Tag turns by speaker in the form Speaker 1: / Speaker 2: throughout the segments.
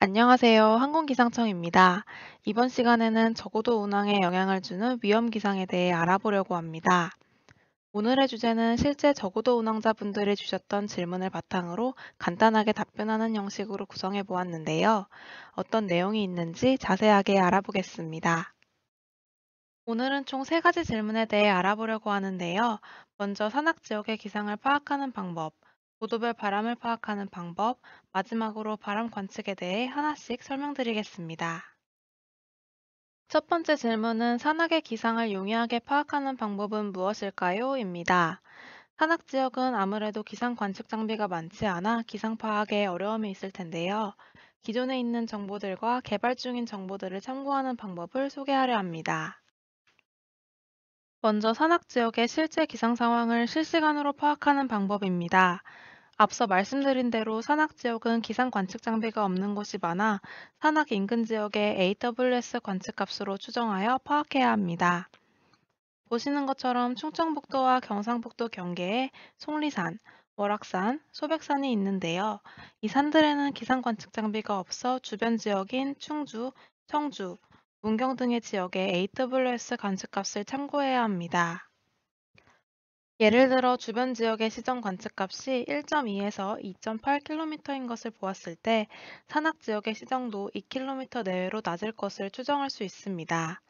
Speaker 1: 안녕하세요. 항공기상청입니다. 이번 시간에는 저고도 운항에 영향을 주는 위험 기상에 대해 알아보려고 합니다. 오늘의 주제는 실제 저고도 운항자분들이 주셨던 질문을 바탕으로 간단하게 답변하는 형식으로 구성해 보았는데요. 어떤 내용이 있는지 자세하게 알아보겠습니다. 오늘은 총 세 가지 질문에 대해 알아보려고 하는데요. 먼저 산악 지역의 기상을 파악하는 방법, 고도별 바람을 파악하는 방법, 마지막으로 바람 관측에 대해 하나씩 설명드리겠습니다. 첫 번째 질문은 산악의 기상을 용이하게 파악하는 방법은 무엇일까요? 입니다. 산악 지역은 아무래도 기상 관측 장비가 많지 않아 기상 파악에 어려움이 있을 텐데요. 기존에 있는 정보들과 개발 중인 정보들을 참고하는 방법을 소개하려 합니다. 먼저 산악 지역의 실제 기상 상황을 실시간으로 파악하는 방법입니다. 앞서 말씀드린 대로 산악 지역은 기상 관측 장비가 없는 곳이 많아 산악 인근 지역의 AWS 관측 값으로 추정하여 파악해야 합니다. 보시는 것처럼 충청북도와 경상북도 경계에 속리산, 월악산, 소백산이 있는데요. 이 산들에는 기상 관측 장비가 없어 주변 지역인 충주, 청주, 문경 등의 지역에 AWS 관측값을 참고해야 합니다. 예를 들어 주변 지역의 시정 관측값이 1.2에서 2.8km인 것을 보았을 때 산악 지역의 시정도 2km 내외로 낮을 것을 추정할 수 있습니다.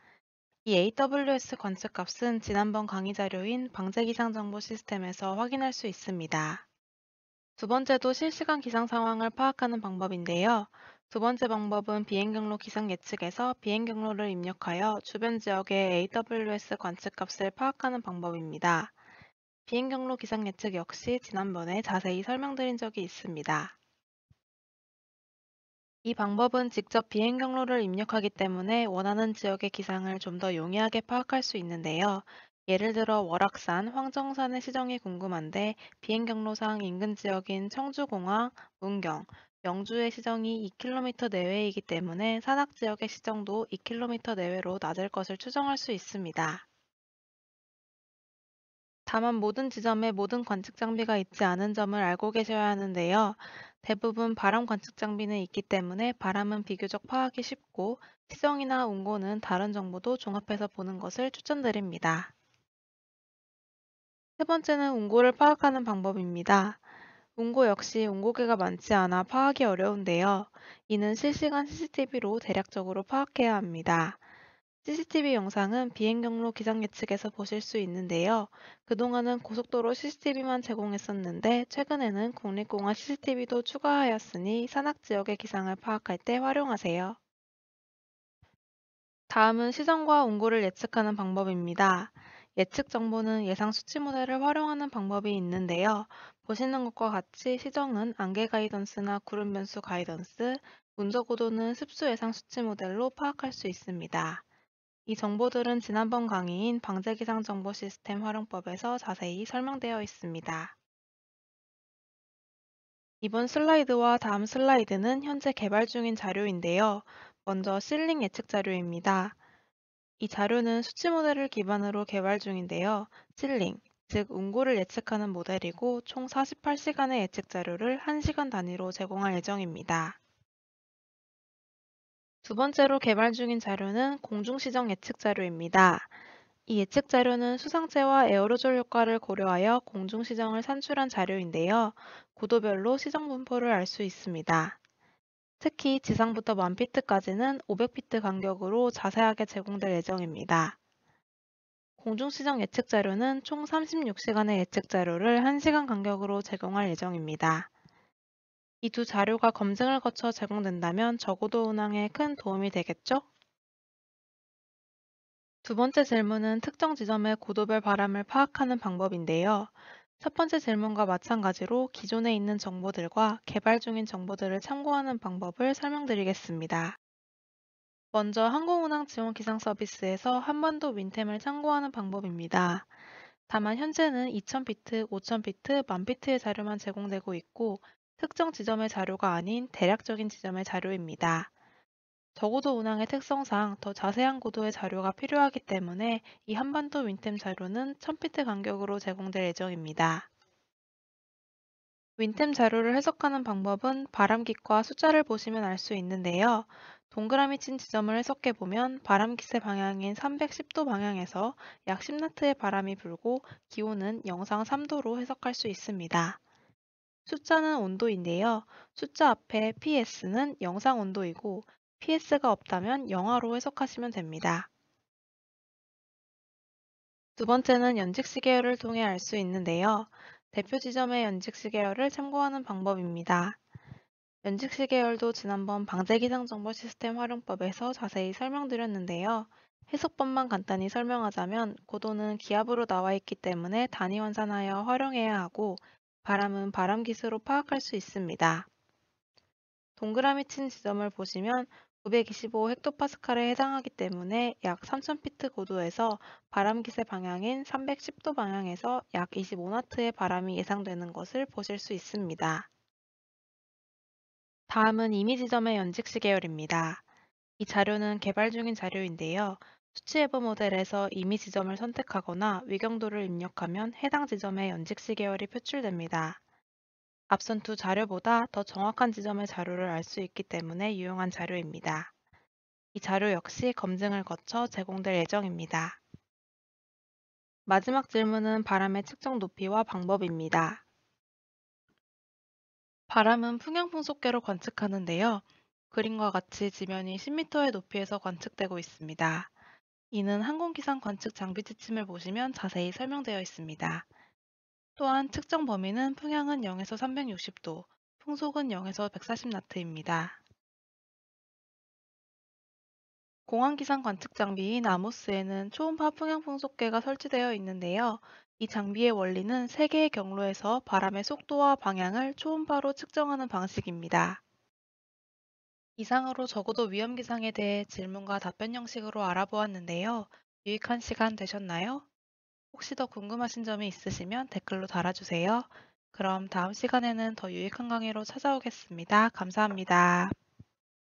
Speaker 1: 이 AWS 관측값은 지난번 강의 자료인 방재기상정보시스템에서 확인할 수 있습니다. 두 번째도 실시간 기상 상황을 파악하는 방법인데요. 두 번째 방법은 비행 경로 기상 예측에서 비행 경로를 입력하여 주변 지역의 AWS 관측값을 파악하는 방법입니다. 비행 경로 기상 예측 역시 지난번에 자세히 설명드린 적이 있습니다. 이 방법은 직접 비행 경로를 입력하기 때문에 원하는 지역의 기상을 좀 더 용이하게 파악할 수 있는데요. 예를 들어 월악산, 황정산의 시정이 궁금한데 비행 경로상 인근 지역인 청주공항, 문경, 영주의 시정이 2km 내외이기 때문에 산악 지역의 시정도 2km 내외로 낮을 것을 추정할 수 있습니다. 다만 모든 지점에 모든 관측 장비가 있지 않은 점을 알고 계셔야 하는데요. 대부분 바람 관측 장비는 있기 때문에 바람은 비교적 파악이 쉽고 시정이나 운고는 다른 정보도 종합해서 보는 것을 추천드립니다. 세 번째는 운고를 파악하는 방법입니다. 운고 역시 운고계가 많지 않아 파악이 어려운데요. 이는 실시간 CCTV로 대략적으로 파악해야 합니다. CCTV 영상은 비행 경로 기상 예측에서 보실 수 있는데요. 그동안은 고속도로 CCTV만 제공했었는데 최근에는 국립공항 CCTV도 추가하였으니 산악 지역의 기상을 파악할 때 활용하세요. 다음은 시선과 운고를 예측하는 방법입니다. 예측 정보는 예상 수치 모델을 활용하는 방법이 있는데요. 보시는 것과 같이 시정은 안개 가이던스나 구름 변수 가이던스, 문서 고도는 습수 예상 수치 모델로 파악할 수 있습니다. 이 정보들은 지난번 강의인 방재기상 정보 시스템 활용법에서 자세히 설명되어 있습니다. 이번 슬라이드와 다음 슬라이드는 현재 개발 중인 자료인데요. 먼저 실링 예측 자료입니다. 이 자료는 수치 모델을 기반으로 개발 중인데요. 찔링, 즉 운고를 예측하는 모델이고 총 48시간의 예측 자료를 1시간 단위로 제공할 예정입니다. 두 번째로 개발 중인 자료는 공중시정 예측 자료입니다. 이 예측 자료는 수상체와 에어로졸 효과를 고려하여 공중시정을 산출한 자료인데요. 구도별로 시정 분포를 알 수 있습니다. 특히 지상부터 만피트까지는 500피트 간격으로 자세하게 제공될 예정입니다. 공중시장 예측 자료는 총 36시간의 예측 자료를 1시간 간격으로 제공할 예정입니다. 이 두 자료가 검증을 거쳐 제공된다면 적어도 운항에 큰 도움이 되겠죠? 두 번째 질문은 특정 지점의 고도별 바람을 파악하는 방법인데요. 첫 번째 질문과 마찬가지로 기존에 있는 정보들과 개발 중인 정보들을 참고하는 방법을 설명드리겠습니다. 먼저 항공운항 지원 기상 서비스에서 한반도 윈템을 참고하는 방법입니다. 다만 현재는 2000비트, 5000비트, 10,000비트의 자료만 제공되고 있고 특정 지점의 자료가 아닌 대략적인 지점의 자료입니다. 적어도 운항의 특성상 더 자세한 고도의 자료가 필요하기 때문에 이 한반도 윈템 자료는 1000피트 간격으로 제공될 예정입니다. 윈템 자료를 해석하는 방법은 바람기과 숫자를 보시면 알 수 있는데요. 동그라미 친 지점을 해석해 보면 바람기세 방향인 310도 방향에서 약 10나트의 바람이 불고 기온은 영상 3도로 해석할 수 있습니다. 숫자는 온도인데요. 숫자 앞에 PS는 영상 온도이고 PS가 없다면 영화로 해석하시면 됩니다. 두 번째는 연직시 계열을 통해 알 수 있는데요. 대표 지점의 연직시 계열을 참고하는 방법입니다. 연직시 계열도 지난번 방재기상 정보 시스템 활용법에서 자세히 설명드렸는데요. 해석법만 간단히 설명하자면 고도는 기압으로 나와 있기 때문에 단위 환산하여 활용해야 하고 바람은 바람 기수로 파악할 수 있습니다. 동그라미 친 지점을 보시면 925헥토파스칼에 해당하기 때문에 약 3000피트 고도에서 바람 기세 방향인 310도 방향에서 약 25나트의 바람이 예상되는 것을 보실 수 있습니다. 다음은 이미 지점의 연직시 계열입니다. 이 자료는 개발 중인 자료인데요. 수치해부 모델에서 이미 지점을 선택하거나 위경도를 입력하면 해당 지점의 연직시 계열이 표출됩니다. 앞선 두 자료보다 더 정확한 지점의 자료를 알 수 있기 때문에 유용한 자료입니다. 이 자료 역시 검증을 거쳐 제공될 예정입니다. 마지막 질문은 바람의 측정 높이와 방법입니다. 바람은 풍향풍 속계로 관측하는데요. 그림과 같이 지면이 10m의 높이에서 관측되고 있습니다. 이는 항공기상 관측 장비 지침을 보시면 자세히 설명되어 있습니다. 또한 측정 범위는 풍향은 0에서 360도, 풍속은 0에서 140나트입니다. 공항기상 관측 장비인 아모스에는 초음파 풍향 풍속계가 설치되어 있는데요. 이 장비의 원리는 세 개의 경로에서 바람의 속도와 방향을 초음파로 측정하는 방식입니다. 이상으로 적어도 위험 기상에 대해 질문과 답변 형식으로 알아보았는데요. 유익한 시간 되셨나요? 혹시 더 궁금하신 점이 있으시면 댓글로 달아주세요. 그럼 다음 시간에는 더 유익한 강의로 찾아오겠습니다. 감사합니다.